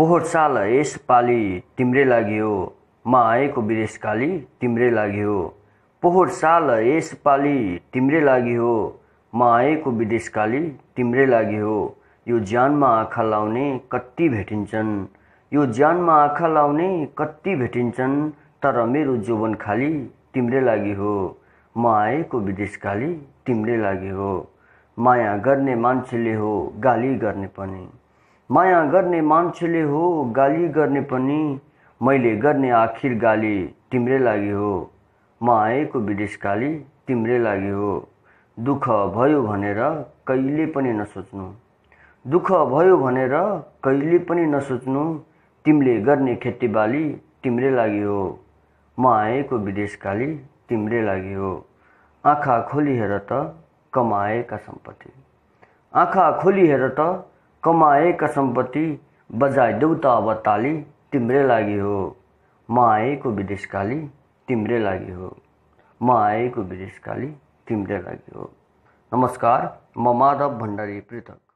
पोहोर साल यसपालि तिम्रै लागि हो म आएको विदेशकाली तिम्रै लागि हो पोहोर साल यसपालि तिम्रै लागि हो म आएको विदेशकाली तिम्रै लागि हो यो ज्यानमा आँखा लाउने कति भेटिन्छन् यो ज्यानमा आँखा लाउने कति भेटिन्छन् तर मेरो जीवन खाली तिम्रै लागि हो म आएको विदेश काली तिम्रै लागि हो माया गर्ने मान्छेले हो गाली गर्ने पनि माया गर्ने मान्छेले हो गाली गर्ने पनि मैले गर्ने आखिर गाली तिम्रै लागि हो म आएको विदेश काली तिम्रै लागि हो दुःख भयो भनेर कहिले पनि नसोच्नु दुःख भयो भनेर कहिले पनि नसोच्नु तिमीले गर्ने खेतीबाली तिम्रै लागि हो म आएको विदेश काली तिम्रै लागि हो आँखा खोली हेर त कमाएका सम्पत्ति आँखा खोली हेर त कमाएका सम्पत्ति बजाई देउता अब ताली तिम्रै लागि हो म आएको विदेश काली तिम्रै लागि हो म आएको विदेश काली तिम्रै लागि हो नमस्कार म माधव भण्डारी पृथक